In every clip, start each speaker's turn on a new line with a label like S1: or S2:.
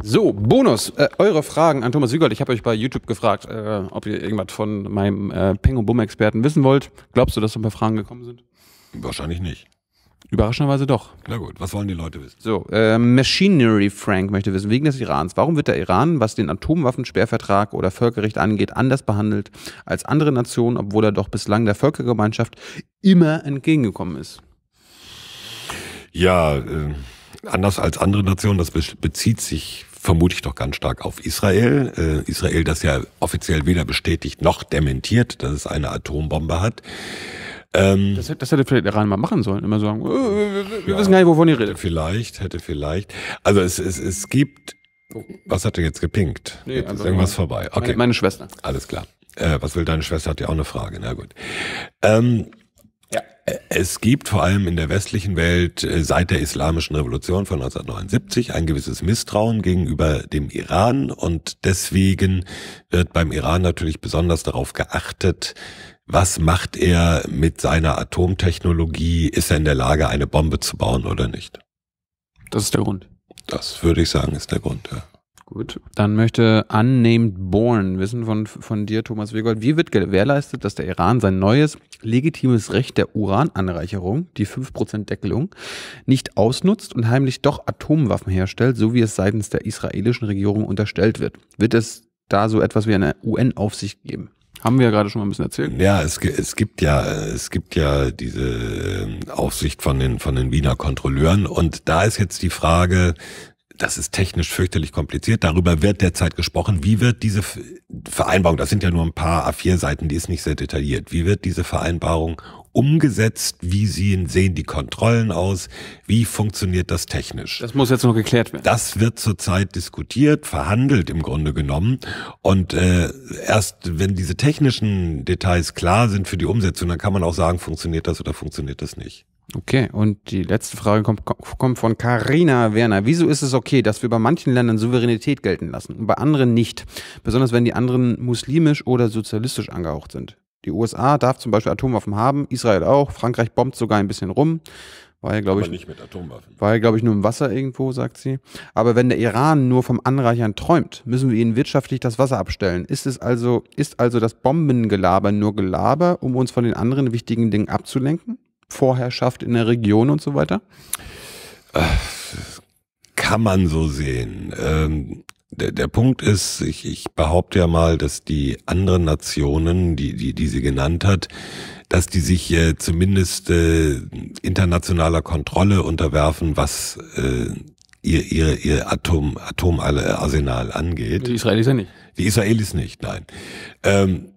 S1: So, Bonus. Äh, eure Fragen an Thomas Sügold. Ich habe euch bei YouTube gefragt, äh, ob ihr irgendwas von meinem äh, Peng- und Bumm-Experten wissen wollt. Glaubst du, dass so ein paar Fragen gekommen
S2: sind? Wahrscheinlich nicht.
S1: Überraschenderweise doch.
S2: Na gut, was wollen die Leute wissen? So,
S1: äh, Machinery Frank möchte wissen, wegen des Irans, warum wird der Iran, was den Atomwaffensperrvertrag oder Völkerrecht angeht, anders behandelt als andere Nationen, obwohl er doch bislang der Völkergemeinschaft immer entgegengekommen ist?
S2: Ja, äh, anders als andere Nationen, das bezieht sich vermutlich doch ganz stark auf Israel. Äh, Israel, das ja offiziell weder bestätigt noch dementiert, dass es eine Atombombe hat. Ähm, das, das hätte vielleicht der Iran mal machen sollen, immer sagen, äh, wir ja, wissen gar nicht, wovon ihr redet. Vielleicht, hätte vielleicht. Also es, es, es gibt, was hat denn jetzt gepinkt? Nee, jetzt also ist irgendwas vorbei. Okay. Meine, meine Schwester. Alles klar. Äh, was will deine Schwester? Hat ja auch eine Frage. Na gut. Ähm, es gibt vor allem in der westlichen Welt äh, seit der islamischen Revolution von 1979 ein gewisses Misstrauen gegenüber dem Iran und deswegen wird beim Iran natürlich besonders darauf geachtet, was macht er mit seiner Atomtechnologie? Ist er in der Lage, eine Bombe zu bauen oder nicht? Das ist der Grund. Das würde ich sagen, ist der Grund, ja.
S1: Gut. Dann möchte Unnamed Born wissen von, von dir, Thomas Wegold, wie wird gewährleistet, dass der Iran sein neues legitimes Recht der Urananreicherung, die 5% Deckelung, nicht ausnutzt und heimlich doch Atomwaffen herstellt, so wie es seitens der israelischen Regierung unterstellt wird? Wird es da so etwas wie eine UN-Aufsicht geben?
S2: Haben wir ja gerade schon mal ein bisschen erzählt. Ja, es, es gibt ja, es gibt ja diese ähm, Aufsicht von den, von den Wiener Kontrolleuren. Und da ist jetzt die Frage, das ist technisch fürchterlich kompliziert. Darüber wird derzeit gesprochen. Wie wird diese Vereinbarung, das sind ja nur ein paar A4-Seiten, die ist nicht sehr detailliert, wie wird diese Vereinbarung umgesetzt? Wie sehen, sehen die Kontrollen aus? Wie funktioniert das technisch? Das muss jetzt noch geklärt werden. Das wird zurzeit diskutiert, verhandelt im Grunde genommen. Und äh, erst wenn diese technischen Details klar sind für die Umsetzung, dann kann man auch sagen, funktioniert das oder funktioniert das nicht.
S1: Okay, und die letzte Frage kommt, kommt von Karina Werner. Wieso ist es okay, dass wir bei manchen Ländern Souveränität gelten lassen und bei anderen nicht? Besonders wenn die anderen muslimisch oder sozialistisch angehaucht sind. Die USA darf zum Beispiel Atomwaffen haben, Israel auch, Frankreich bombt sogar ein bisschen rum. War ja, glaube ich, nicht mit Atomwaffen. War ja, glaube ich, nur im Wasser irgendwo, sagt sie. Aber wenn der Iran nur vom Anreichern träumt, müssen wir ihnen wirtschaftlich das Wasser abstellen. Ist es also, ist also das Bombengelaber nur Gelaber, um uns von den anderen wichtigen Dingen abzulenken? Vorherrschaft in der
S2: Region und so weiter? Kann man so sehen. Ähm, der, der Punkt ist, ich, ich behaupte ja mal, dass die anderen Nationen, die, die, die sie genannt hat, dass die sich äh, zumindest äh, internationaler Kontrolle unterwerfen, was äh, ihr, ihr, ihr Atom, Atomarsenal angeht. Die Israelis ja nicht. Die Israelis nicht, nein. Ähm,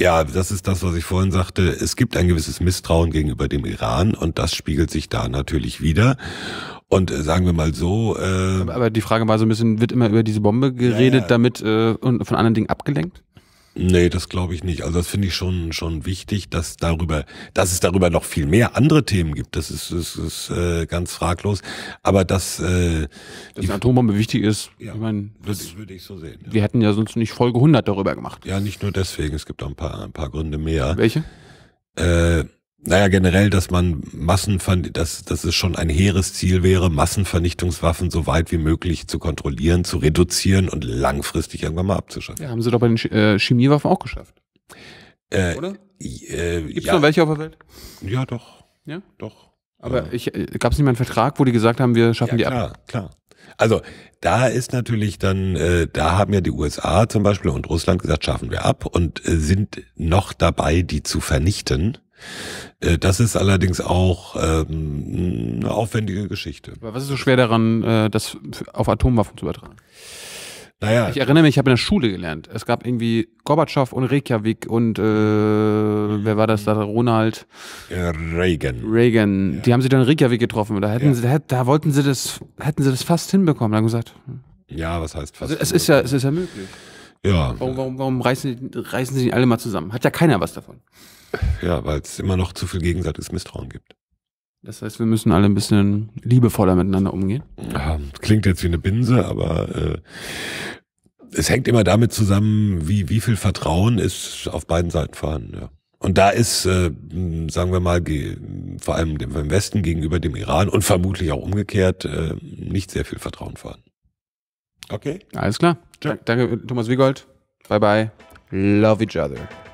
S2: ja, das ist das, was ich vorhin sagte. Es gibt ein gewisses Misstrauen gegenüber dem Iran und das spiegelt sich da natürlich wieder. Und äh, sagen wir mal so. Äh, aber, aber die Frage war so ein bisschen, wird immer über diese Bombe geredet, ja, ja. damit äh, und von anderen Dingen abgelenkt? Nee, das glaube ich nicht. Also das finde ich schon, schon wichtig, dass darüber, dass es darüber noch viel mehr andere Themen gibt. Das ist, ist, ist äh, ganz fraglos. Aber dass, äh, dass die Atombombe wichtig ist, ja, ich meine, würde ich, würd ich so sehen. Ja. Wir hätten ja sonst nicht Folge 100 darüber gemacht. Ja, nicht nur deswegen. Es gibt auch ein paar, ein paar Gründe mehr. Welche? Äh, naja, generell, dass man Massenvernichtung, dass, dass es schon ein hehres Ziel wäre, Massenvernichtungswaffen so weit wie möglich zu kontrollieren, zu reduzieren und langfristig irgendwann mal abzuschaffen. Ja,
S1: haben sie doch bei den äh, Chemiewaffen auch geschafft.
S2: Äh, Oder? Äh, Gibt es ja. noch welche auf der Welt? Ja, doch. Ja? Doch.
S1: Aber ja. ich, äh, gab es nicht mal einen Vertrag, wo die gesagt haben, wir schaffen ja, die ab? Klar, klar.
S2: Also da ist natürlich dann, äh, da haben ja die USA zum Beispiel und Russland gesagt, schaffen wir ab und äh, sind noch dabei, die zu vernichten. Äh, das ist allerdings auch ähm, eine aufwendige Geschichte. Aber was ist
S1: so schwer daran, äh, das auf Atomwaffen zu übertragen? Naja. Ich erinnere mich, ich habe in der Schule gelernt. Es gab irgendwie Gorbatschow und Reykjavik und äh, wer war das da? Ronald Reagan. Reagan. Ja. Die haben sich dann in Reykjavik getroffen. Da hätten ja. sie, da, da, wollten sie das, hätten sie das fast hinbekommen. Dann gesagt. Hm.
S2: Ja, was heißt fast? Also es ist ja, es ist ja möglich. Ja. Warum, warum, warum
S1: reißen, reißen sie nicht alle mal
S2: zusammen? Hat ja keiner was davon. Ja, weil es immer noch zu viel gegenseitiges Misstrauen gibt. Das heißt, wir müssen alle ein bisschen liebevoller miteinander umgehen. Ja, klingt jetzt wie eine Binse, aber äh, es hängt immer damit zusammen, wie, wie viel Vertrauen ist auf beiden Seiten vorhanden. Ja. Und da ist, äh, sagen wir mal, vor allem dem im Westen gegenüber dem Iran und vermutlich auch umgekehrt äh, nicht sehr viel Vertrauen vorhanden. Okay.
S1: Alles klar. Danke, Thomas Wiegold. Bye bye. Love each other.